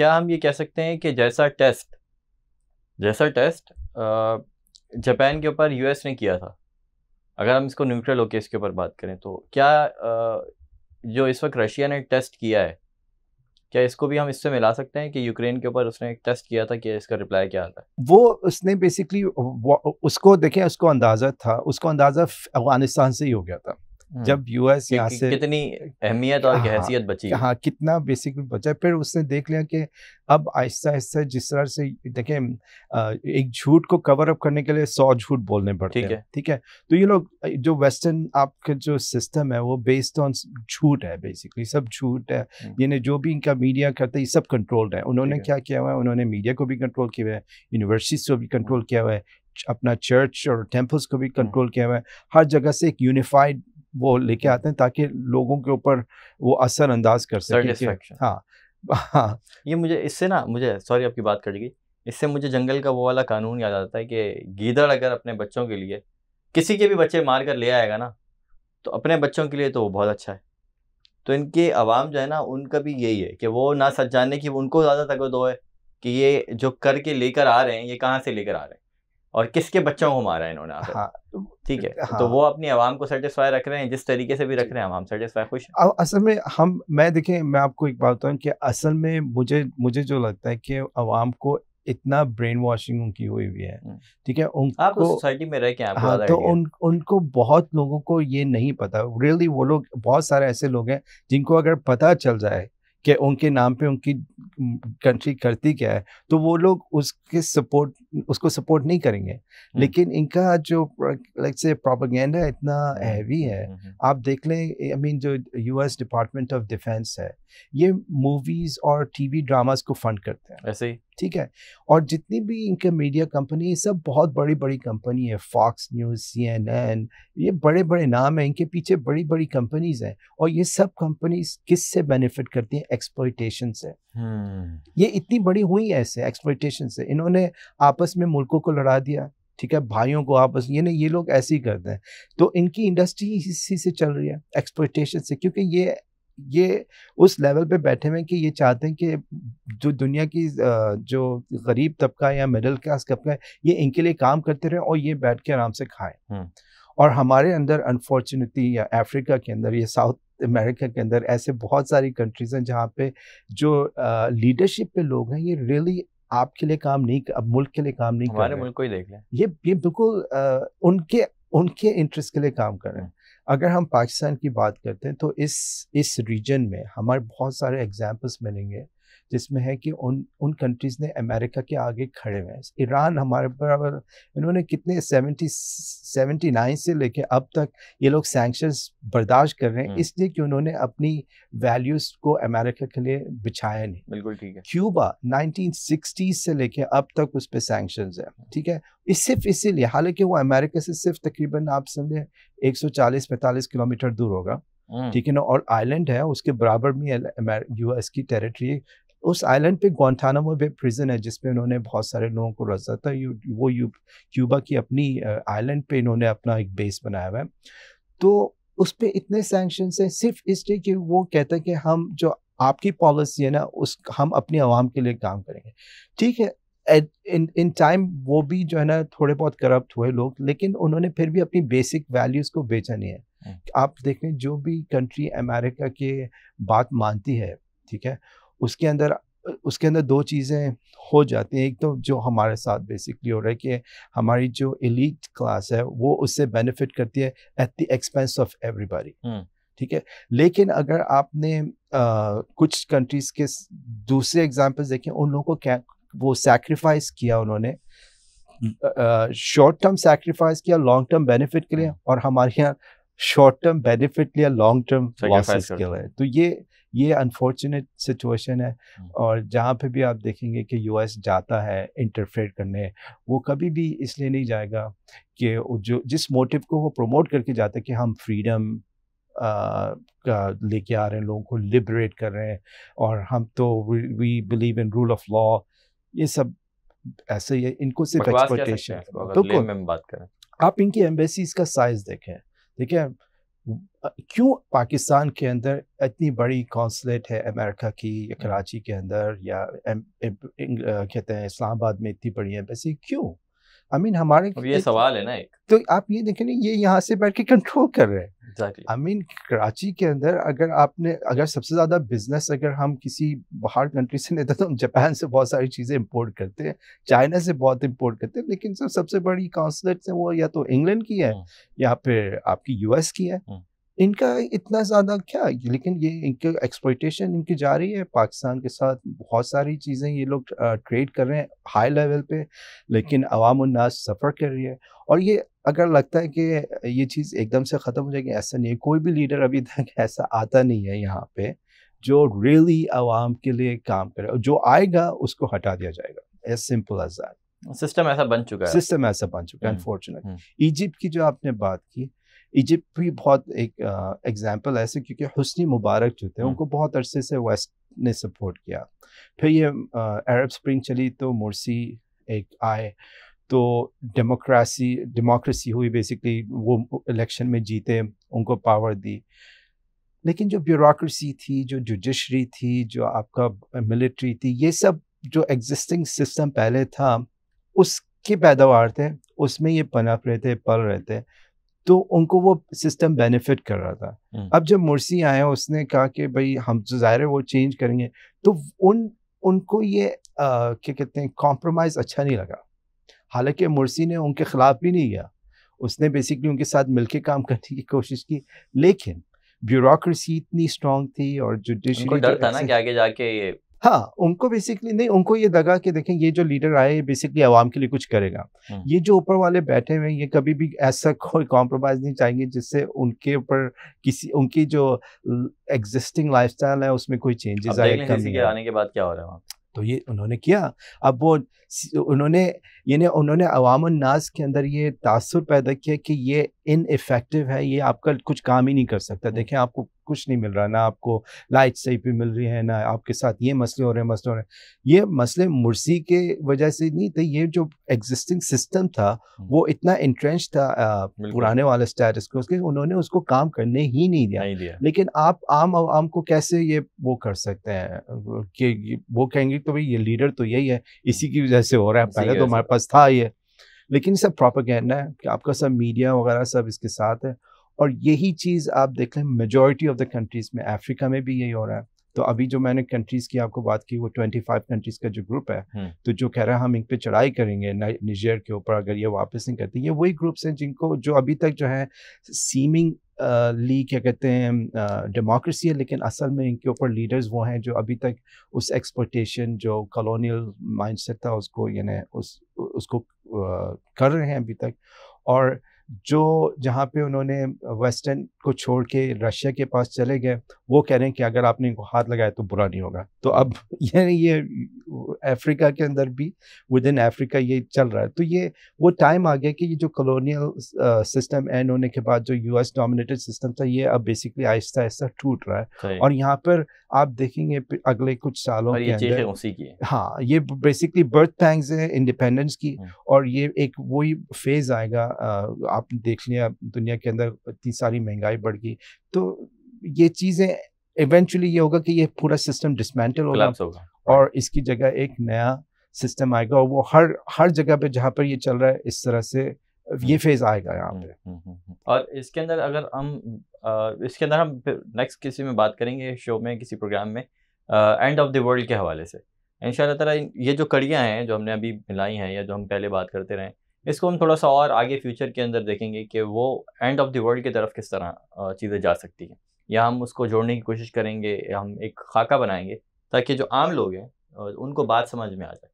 क्या हम ये कह सकते हैं कि जैसा टेस्ट जैसा टेस्ट जापान के ऊपर यूएस ने किया था अगर हम इसको न्यूट्रल ओकेस के ऊपर बात करें तो क्या जो इस वक्त रशिया ने टेस्ट किया है क्या इसको भी हम इससे मिला सकते हैं कि यूक्रेन के ऊपर उसने एक टेस्ट किया था कि इसका रिप्लाई क्या आता है वो उसने बेसिकली उसको देखें उसको अंदाज़ा था उसको अंदाज़ा अफगानिस्तान से ही हो गया था हाँ। जब यूएस यहाँ से कितनी अहमियत और हैसियत हाँ, बची हाँ कितना बेसिक बचा फिर उसने देख लिया कि अब आहिस्ता आहिस्ता जिस तरह से देखें एक झूठ को कवर अप करने के लिए सौ झूठ बोलने पड़ते हैं ठीक है तो ये लोग जो वेस्टर्न आपके जो सिस्टम है वो बेस्ड ऑन झूठ है बेसिकली सब झूठ है हम्म। यानी जो भी इनका मीडिया करते ये सब कंट्रोल्ड है उन्होंने क्या किया हुआ है उन्होंने मीडिया को भी कंट्रोल किया हुआ है यूनिवर्सिटीज को भी कंट्रोल हम्म। किया हुआ है अपना चर्च और टेम्पल्स को भी कंट्रोल हम्म। किया हुआ है हर जगह से एक यूनिफाइड वो लेके आते हैं ताकि लोगों के ऊपर वो असर अंदाज कर सके हाँ हाँ ये मुझे इससे ना मुझे सॉरी आपकी बात कट गई इससे मुझे जंगल का वो वाला कानून याद आता है कि गीदड़ अगर अपने बच्चों के लिए किसी के भी बच्चे मार कर ले आएगा ना तो अपने बच्चों के लिए तो वो बहुत अच्छा है तो इनके आवाम जो है ना उनका भी यही है कि वो ना सच जानने की उनको ज़्यादा तगद हो है कि ये जो करके लेकर आ रहे हैं ये कहाँ से लेकर आ रहे हैं और किसके बच्चों को मारा है इन्होंने हाँ, ठीक है हाँ, तो वो अपनी आवाम को सेटिस्फाई रख रहे हैं जिस तरीके से भी रख रहे हैं हम सेटिस्फाई खुश अब असल में हम मैं देखें मैं आपको एक बात बताऊँ कि असल में मुझे मुझे जो लगता है कि आवाम को इतना ब्रेन वॉशिंग उनकी हुई हुई है हम्म। ठीक है उनको सोसाइटी में रह के हाँ तो उन उनको बहुत लोगों को ये नहीं पता रियली really वो लोग बहुत सारे ऐसे लोग हैं जिनको अगर पता चल जाए कि उनके नाम पे उनकी कंट्री करती क्या है तो वो लोग उसके सपोर्ट उसको सपोर्ट नहीं करेंगे हम्म। लेकिन इनका जो लाइक से प्रोपागेंडा इतना हैवी हम्म, है हम्म, आप देख लें आई मीन जो यूएस डिपार्टमेंट ऑफ डिफेंस है ये मूवीज और टीवी ड्रामास को फंड करते हैं ऐसे ही ठीक है और जितनी भी इनके मीडिया कंपनी सब बहुत बड़ी बड़ी कंपनी है Fox News C N N ये बड़े बड़े नाम हैं इनके पीछे बड़ी बड़ी कंपनीज हैं और ये सब कंपनीज किस से बेनिफिट करती हैं एक्सपोर्टेशन से hmm. ये इतनी बड़ी हुई ऐसे एक्सपोर्टेशन से इन्होंने आपस में में मुल्कों को लड़ा दिया ठीक है भाइयों को आपस ये नहीं ये लोग ऐसे ही करते हैं तो इनकी इंडस्ट्री इसी से चल रही है एक्सपोर्टेशन से क्योंकि ये ये उस लेवल पे बैठे हुए हैं कि ये चाहते हैं कि जो दुनिया की जो गरीब तबका या मिडिल क्लास तबका है ये इनके लिए काम करते रहें और ये बैठ के आराम से खाएं हम्म। और हमारे अंदर अनफॉर्चुनेटली या अफ्रीका के अंदर या साउथ अमेरिका के अंदर ऐसे बहुत सारी कंट्रीज हैं जहाँ पे जो लीडरशिप पे लोग हैं ये रियली आपके लिए काम नहीं अब मुल्क के लिए काम नहीं हमारे मुल्क को ही देख लें ये ये बिल्कुल उनके उनके इंटरेस्ट के लिए काम कर रहे हैं अगर हम पाकिस्तान की बात करते हैं तो इस इस रीजन में हमारे बहुत सारे एग्जाम्पल्स मिलेंगे जिसमें है कि उन उन कंट्रीज़ ने अमेरिका के आगे खड़े हुए हैं ईरान हमारे बराबर इन्होंने कितने सेवेंटी सेवेंटी नाइन से लेके अब तक ये लोग सैंक्शंस बर्दाश्त कर रहे हैं हम्म। इसलिए कि उन्होंने अपनी वैल्यूज़ को अमेरिका के लिए बिछाया नहीं बिल्कुल ठीक है क्यूबा नाइनटीन से लेके अब तक उस पर सेंक्शन है ठीक है इस सिर्फ इसीलिए हालांकि वो अमेरिका से सिर्फ तकरीबन आप समझे एक सौ चालीस पैंतालीस किलोमीटर दूर होगा हम्म। ठीक है ना और आइलैंड है उसके बराबर में यूएस की टेरिटरी उस आइलैंड पे ग्वानथानामो बे प्रिजन है जिसमें उन्होंने बहुत सारे लोगों को रखा था यू, वो यू, क्यूबा की अपनी आइलैंड पे इन्होंने अपना एक बेस बनाया हुआ है तो उस पर इतने सेंक्शन हैं सिर्फ इसलिए कि वो कहते हैं कि हम जो आपकी पॉलिसी है ना उस हम अपनी आवाम के लिए काम करेंगे ठीक है इन इन टाइम वो भी जो है ना थोड़े बहुत करप्ट हुए लोग लेकिन उन्होंने फिर भी अपनी बेसिक वैल्यूज़ को बेचा नहीं है हम्म। आप देखें जो भी कंट्री अमेरिका के बात मानती है ठीक है उसके अंदर उसके अंदर दो चीज़ें हो जाती हैं एक तो जो हमारे साथ बेसिकली हो रहा है कि हमारी जो एलिट क्लास है वो उससे बेनिफिट करती है at the expense of everybody ठीक है लेकिन अगर आपने आ, कुछ कंट्रीज़ के दूसरे एग्जांपल्स देखें उन लोगों को क्या वो सैक्रिफाइस किया उन्होंने शॉर्ट टर्म सैक्रिफाइस किया लॉन्ग टर्म बेनिफिट के लिए और हमारे यहाँ शॉर्ट टर्म बेनिफिट लिया लॉन्ग टर्म लॉसेस के लिए तो ये ये अनफॉर्चुनेट सिचुएशन है हम्म। और जहाँ पे भी आप देखेंगे कि यूएस जाता है इंटरफेयर करने वो कभी भी इसलिए नहीं जाएगा कि जो जिस मोटिव को वो प्रमोट करके जाते हैं कि हम फ्रीडम लेके आ रहे हैं लोगों को लिबरेट कर रहे हैं और हम तो we believe in rule of law ये सब ऐसे ही है इनको सिर्फ एक्सपोर्टेशन तो बात करें आप इनकी एम्बेसीज का साइज देखें है क्यों पाकिस्तान के अंदर इतनी बड़ी कौंसलेट है अमेरिका की या हम्म। कराची के अंदर या कहते हैं इस्लामाबाद में इतनी बड़ी एम्बेसी क्यों आई I मीन mean, हमारे ये सवाल है ना एक तो आप ये देखें ये यहाँ से बैठ के कंट्रोल कर रहे हैं एग्जैक्टली आई मीन कराची के अंदर अगर आपने अगर सबसे ज़्यादा बिजनेस अगर हम किसी बाहर कंट्री से लेते तो हम जापान से बहुत सारी चीज़ें इम्पोर्ट करते हैं चाइना से बहुत इम्पोर्ट करते हैं लेकिन सर सबसे बड़ी काउंसलेट्स हैं वो या तो इंग्लैंड की है हम्म। या फिर आपकी यूएस की है हम्म। इनका इतना ज़्यादा क्या लेकिन ये इनके एक्सपोर्टेशन इनकी जा रही है पाकिस्तान के साथ बहुत सारी चीज़ें ये लोग ट्रेड कर रहे हैं हाई लेवल पे लेकिन अवाम हम्म। उन्नास सफ़र कर रही है और ये अगर लगता है कि ये चीज़ एकदम से ख़त्म हो जाएगी ऐसा नहीं है कोई भी लीडर अभी तक ऐसा आता नहीं है यहाँ पे जो रियली आवाम के लिए काम करे और जो आएगा उसको हटा दिया जाएगा as simple as that system ऐसा बन चुका है सिस्टम ऐसा बन चुका है अनफॉर्चुनेट हम्म, इजिप्ट हम्म। की जो आपने बात की इजिप्ट भी बहुत एक एग्जांपल ऐसे क्योंकि हसनी मुबारक जो थे हाँ। उनको बहुत अरसे से वेस्ट ने सपोर्ट किया फिर ये अरब स्प्रिंग चली तो मुर्सी एक आए तो डेमोक्रेसी डेमोक्रेसी हुई बेसिकली वो इलेक्शन में जीते उनको पावर दी लेकिन जो ब्यूरोसी थी जो जुडिशरी थी जो आपका मिलिट्री थी ये सब जो एग्जिस्टिंग सिस्टम पहले था उसके पैदावार थे उसमें ये पनप रहे थे पल रहे थे तो उनको वो सिस्टम बेनिफिट कर रहा था हम्म। अब जब मुर्सी आया उसने कहा कि भाई हम तो ज़ाहिर है वो चेंज करेंगे तो उन उनको ये क्या कहते हैं कॉम्प्रोमाइज़ अच्छा नहीं लगा हालांकि मुर्सी ने उनके ख़िलाफ़ भी नहीं किया उसने बेसिकली उनके साथ मिलकर काम करने की कोशिश की लेकिन ब्यूरोक्रेसी इतनी स्ट्रांग थी और जुडिशरी डर तो था ना कि आगे जाके हाँ उनको बेसिकली नहीं उनको ये लगा कि देखें ये जो लीडर आए ये बेसिकली आवाम के लिए कुछ करेगा हम्म। ये जो ऊपर वाले बैठे हुए हैं ये कभी भी ऐसा कोई कॉम्प्रोमाइज़ नहीं चाहेंगे जिससे उनके ऊपर किसी उनकी जो एग्जिस्टिंग लाइफ है उसमें कोई चेंजेस आए आने के बाद क्या हो रहा है तो ये उन्होंने किया अब वो उन्होंने यानी उन्होंने अवाम नाज के अंदर ये तासर पैदा किया कि ये इन इफेक्टिव है ये आपका कुछ काम ही नहीं कर सकता हम्म। देखें आपको कुछ नहीं मिल रहा ना आपको लाइट सही पे मिल रही है ना आपके साथ ये मसले हो रहे हैं मसले हो रहे हैं ये मसले मुर्सी के वजह से नहीं थे ये जो एग्जिस्टिंग सिस्टम था हम्म। वो इतना इंट्रेंच था पुराने वाले स्टेटस को उसके उन्होंने उसको काम करने ही नहीं दिया, नहीं दिया। लेकिन आप आम आवाम को कैसे ये वो कर सकते हैं कि वो कहेंगे तो भाई ये लीडर तो यही है इसी की वजह से हो रहा है पहले तो हमारे पास था ये लेकिन सब प्रॉपर कहना है कि आपका सब मीडिया वगैरह सब इसके साथ है और यही चीज़ आप देख लें मेजोरिटी ऑफ द कंट्रीज़ में अफ्रीका में भी यही हो रहा है तो अभी जो मैंने कंट्रीज़ की आपको बात की वो ट्वेंटी फाइव कंट्रीज़ का जो ग्रुप है हम्म। तो जो कह रहा है हम इन पे चढ़ाई करेंगे निजेर के ऊपर अगर ये वापस नहीं करते ये वही ग्रुप्स हैं जिनको जो अभी तक जो है सीमिंग ली क्या कहते हैं डेमोक्रेसी है लेकिन असल में इनके ऊपर लीडर्स वो हैं जो अभी तक उस एक्सपोर्टेशन जो कॉलोनियल माइंड था उसको यानी उस उसको कर रहे हैं अभी तक और जो जहाँ पे उन्होंने वेस्टर्न को छोड़ के रशिया के पास चले गए वो कह रहे हैं कि अगर आपने इनको हाथ लगाया तो बुरा नहीं होगा तो अब ये ये अफ्रीका के अंदर भी विद इन अफ्रीका ये चल रहा है तो ये वो टाइम आ गया कि ये जो कॉलोनियल सिस्टम एंड होने के बाद जो यूएस डोमिनेटेड सिस्टम था ये अब बेसिकली आहिस्ता आहिस्ता टूट रहा है और यहाँ पर आप देखेंगे अगले कुछ सालों के अंदर हाँ ये बेसिकली बर्थ पैंग्स है इंडिपेंडेंस की हम्म। और ये एक वही फेज आएगा आपने देख लिया दुनिया के अंदर इतनी सारी महंगाई बढ़ गई तो ये चीज़ें इवेंचुअली ये होगा कि ये पूरा सिस्टम डिसमेंटल होगा और इसकी जगह एक नया सिस्टम आएगा और वो हर हर जगह पे जहाँ पर ये चल रहा है इस तरह से ये फेज हम्म। आएगा यहाँ हम्म, पे हम्म, और इसके अंदर अगर हम आ, इसके अंदर हम नेक्स्ट किसी में बात करेंगे शो में किसी प्रोग्राम में एंड ऑफ द वर्ल्ड के हवाले से इन शाह ये जो कड़ियाँ हैं जो हमने अभी मिलाई हैं या जो हम पहले बात करते रहे इसको हम थोड़ा सा और आगे फ्यूचर के अंदर देखेंगे कि वो एंड ऑफ द वर्ल्ड की तरफ किस तरह चीज़ें जा सकती हैं या हम उसको जोड़ने की कोशिश करेंगे हम एक खाका बनाएंगे ताकि जो आम लोग हैं उनको बात समझ में आ जाए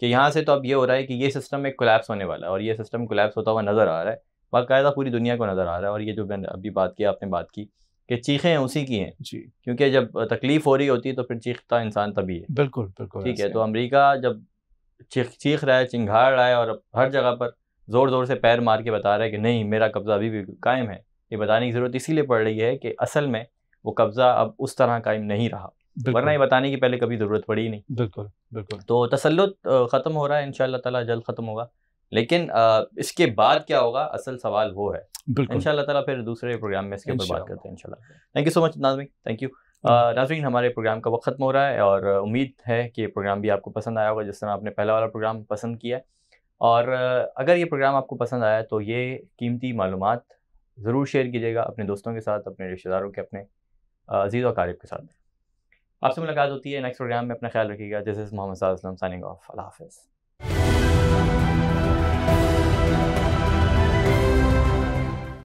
कि यहाँ से तो अब ये हो रहा है कि ये सिस्टम एक कोलैप्स होने वाला है और ये सिस्टम कोलैप्स होता हुआ नज़र आ रहा है बाकायदा पूरी दुनिया को नज़र आ रहा है और ये जो मैंने अभी बात की आपने बात की कि चीखें उसी की हैं जी क्योंकि जब तकलीफ हो रही होती है तो फिर चीखता इंसान तभी है बिल्कुल बिल्कुल ठीक है तो अमेरिका जब चीख चीख रहा है चिंगाड़ रहा है और हर जगह पर ज़ोर ज़ोर से पैर मार के बता रहा है कि नहीं मेरा कब्ज़ा अभी भी कायम है ये बताने की ज़रूरत इसीलिए पड़ रही है कि असल में वो कब्ज़ा अब उस तरह कायम नहीं रहा वरना ये बताने की पहले कभी ज़रूरत पड़ी ही नहीं बिल्कुल बिल्कुल तो तसलुत ख़त्म हो रहा है इन ताला जल्द ख़त्म होगा लेकिन आ, इसके बाद क्या होगा असल सवाल वो है इन ताला फिर दूसरे प्रोग्राम में इसके ऊपर बात करते हैं इन थैंक यू सो मच नाजमी थैंक यू हाँ। नाजरीन हमारे प्रोग्राम का वक्त ख़त्म हो रहा है और उम्मीद है कि ये प्रोग्राम भी आपको पसंद आया होगा जिस तरह आपने पहला वाला प्रोग्राम पसंद किया है और अगर ये प्रोग्राम आपको पसंद आया तो ये कीमती मालूम ज़रूर शेयर कीजिएगा अपने दोस्तों के साथ अपने रिश्तेदारों के अपने अजीज़ और कारिब के साथ आपसे मुलाकात होती है नेक्स्ट प्रोग्राम में अपना ख्याल रखिएगा दिस इज़ मोहम्मद साजलम ऑफ अल्लाह हाफिज़